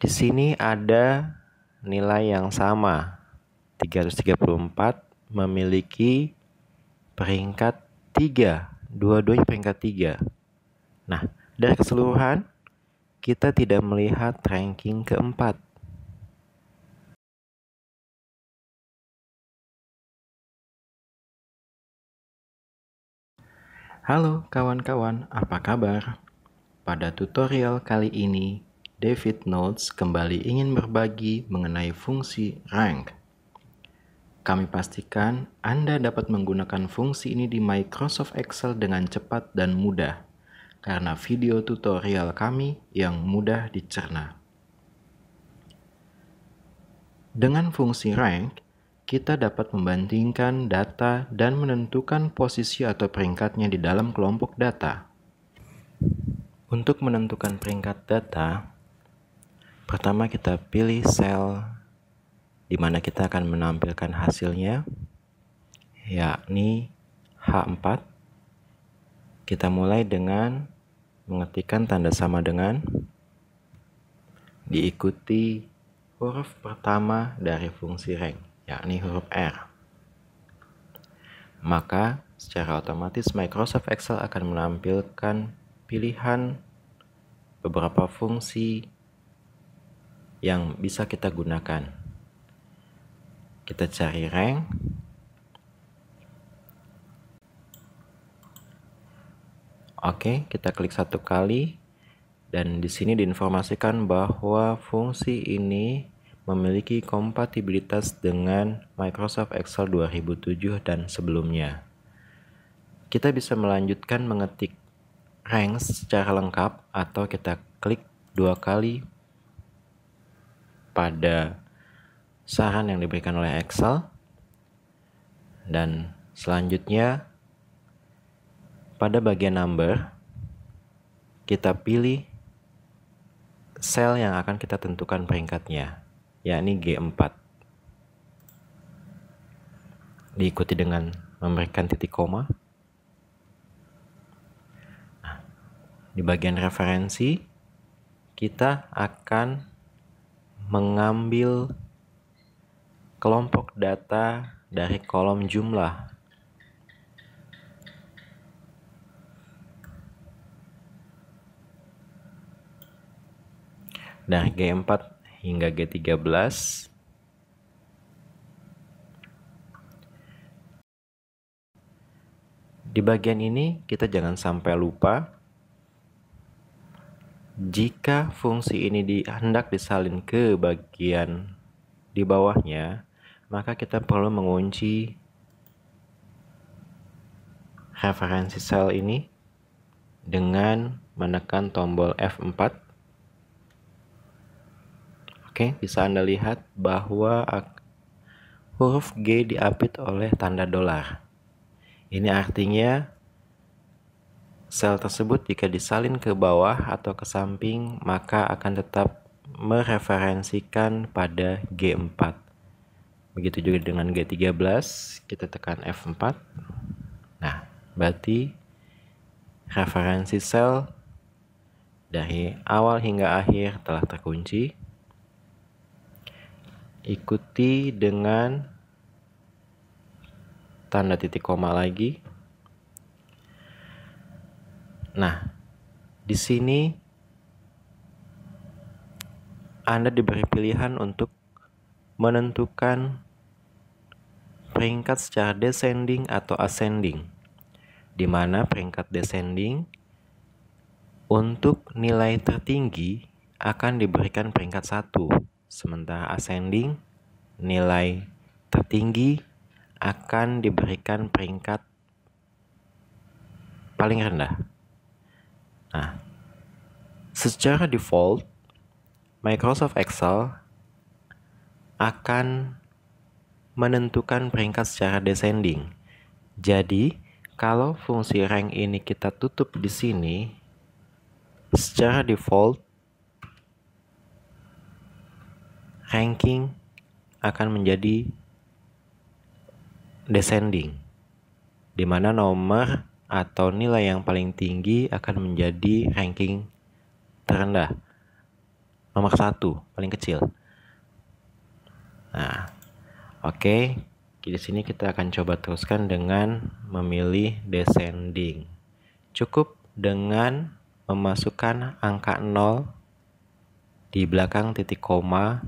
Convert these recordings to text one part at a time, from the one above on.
Di sini ada nilai yang sama. 334 memiliki peringkat 3. Dua-duanya peringkat 3. Nah, dari keseluruhan kita tidak melihat ranking keempat. Halo kawan-kawan, apa kabar? Pada tutorial kali ini, David Notes kembali ingin berbagi mengenai fungsi rank. Kami pastikan Anda dapat menggunakan fungsi ini di Microsoft Excel dengan cepat dan mudah, karena video tutorial kami yang mudah dicerna. Dengan fungsi rank, kita dapat membandingkan data dan menentukan posisi atau peringkatnya di dalam kelompok data. Untuk menentukan peringkat data, Pertama kita pilih sel di mana kita akan menampilkan hasilnya, yakni H4. Kita mulai dengan mengetikkan tanda sama dengan, diikuti huruf pertama dari fungsi rank, yakni huruf R. Maka secara otomatis Microsoft Excel akan menampilkan pilihan beberapa fungsi yang bisa kita gunakan. Kita cari rank. Oke, kita klik satu kali dan di sini diinformasikan bahwa fungsi ini memiliki kompatibilitas dengan Microsoft Excel 2007 dan sebelumnya. Kita bisa melanjutkan mengetik ranks secara lengkap atau kita klik dua kali pada saran yang diberikan oleh Excel dan selanjutnya pada bagian number kita pilih sel yang akan kita tentukan peringkatnya yakni G4 diikuti dengan memberikan titik koma nah, di bagian referensi kita akan mengambil kelompok data dari kolom jumlah. Nah, G4 hingga G13 Di bagian ini kita jangan sampai lupa jika fungsi ini di, hendak disalin ke bagian di bawahnya, maka kita perlu mengunci referensi sel ini dengan menekan tombol F4. Oke, bisa Anda lihat bahwa huruf G diapit oleh tanda dolar. Ini artinya Sel tersebut jika disalin ke bawah atau ke samping maka akan tetap mereferensikan pada G4. Begitu juga dengan G13, kita tekan F4. Nah, berarti referensi sel dari awal hingga akhir telah terkunci. Ikuti dengan tanda titik koma lagi Nah, di sini Anda diberi pilihan untuk menentukan peringkat secara descending atau ascending, di mana peringkat descending untuk nilai tertinggi akan diberikan peringkat satu, sementara ascending nilai tertinggi akan diberikan peringkat paling rendah. Nah, secara default Microsoft Excel akan menentukan peringkat secara descending. Jadi, kalau fungsi rank ini kita tutup di sini, secara default ranking akan menjadi descending di mana nomor atau nilai yang paling tinggi akan menjadi ranking terendah. Nomor satu, paling kecil. Nah, oke. Okay. Di sini kita akan coba teruskan dengan memilih descending. Cukup dengan memasukkan angka 0 di belakang titik koma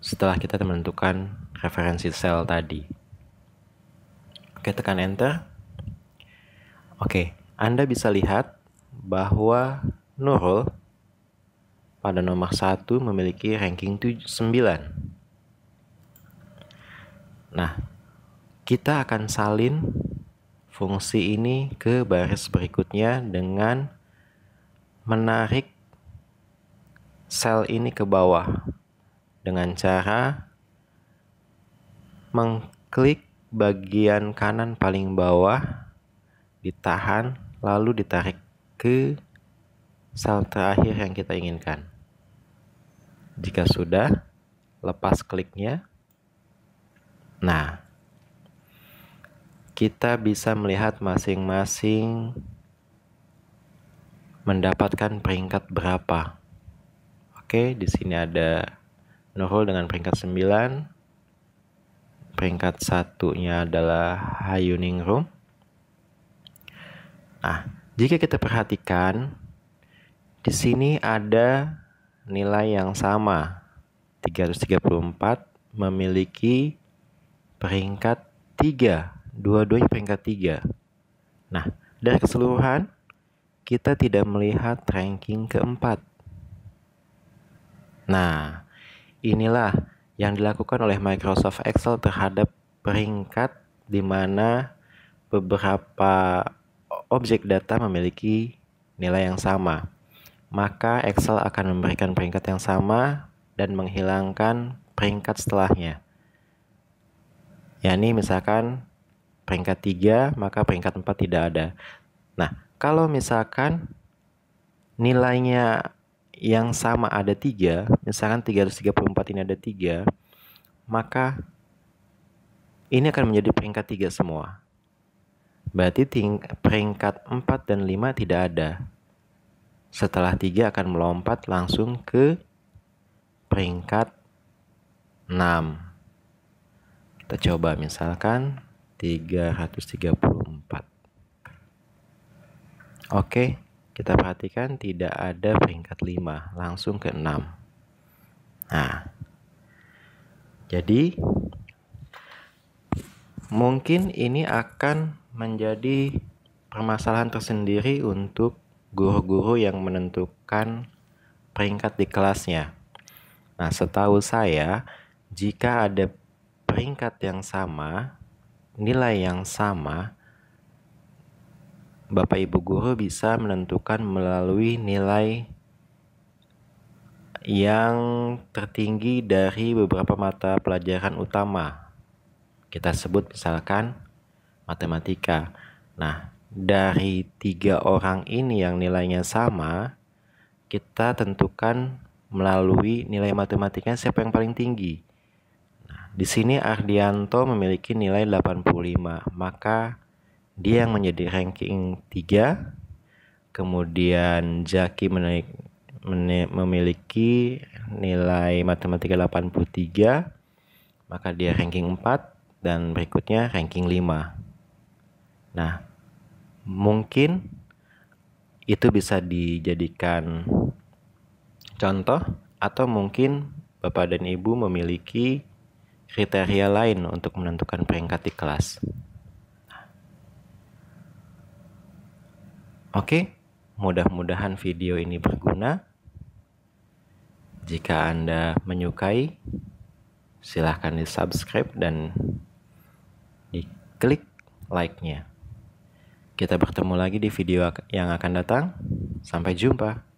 setelah kita menentukan referensi sel tadi. Oke, tekan enter. Oke, Anda bisa lihat bahwa Nurul pada nomor 1 memiliki ranking 9. Nah, kita akan salin fungsi ini ke baris berikutnya dengan menarik sel ini ke bawah dengan cara mengklik bagian kanan paling bawah ditahan lalu ditarik ke sel terakhir yang kita inginkan. Jika sudah, lepas kliknya. Nah, kita bisa melihat masing-masing mendapatkan peringkat berapa. Oke, di sini ada Nurul dengan peringkat 9, peringkat satunya adalah Room. Nah, jika kita perhatikan di sini ada nilai yang sama. 334 memiliki peringkat 3, dua-duanya peringkat 3. Nah, dari keseluruhan kita tidak melihat ranking keempat. Nah, inilah yang dilakukan oleh Microsoft Excel terhadap peringkat di mana beberapa objek data memiliki nilai yang sama. Maka Excel akan memberikan peringkat yang sama dan menghilangkan peringkat setelahnya. Yani misalkan peringkat 3 maka peringkat 4 tidak ada. Nah, kalau misalkan nilainya yang sama ada 3, misalkan 334 ini ada 3, maka ini akan menjadi peringkat 3 semua. Berarti ting peringkat 4 dan 5 tidak ada. Setelah 3 akan melompat langsung ke peringkat 6. Kita coba misalkan 334. Oke. Okay. Kita perhatikan tidak ada peringkat 5, langsung ke 6. Nah, jadi mungkin ini akan menjadi permasalahan tersendiri untuk guru-guru yang menentukan peringkat di kelasnya. Nah, setahu saya, jika ada peringkat yang sama, nilai yang sama, Bapak Ibu guru bisa menentukan melalui nilai yang tertinggi dari beberapa mata pelajaran utama. Kita sebut misalkan matematika. Nah, dari tiga orang ini yang nilainya sama, kita tentukan melalui nilai matematikanya siapa yang paling tinggi. Nah, di sini Ardianto memiliki nilai 85, maka dia yang hmm. menjadi ranking 3 kemudian Zaki menaik memiliki nilai matematika 83 maka dia ranking 4 dan berikutnya ranking 5 nah mungkin itu bisa dijadikan contoh atau mungkin Bapak dan Ibu memiliki kriteria lain untuk menentukan peringkat di kelas. Oke, mudah-mudahan video ini berguna. Jika Anda menyukai, silahkan di-subscribe dan di klik like-nya. Kita bertemu lagi di video yang akan datang. Sampai jumpa.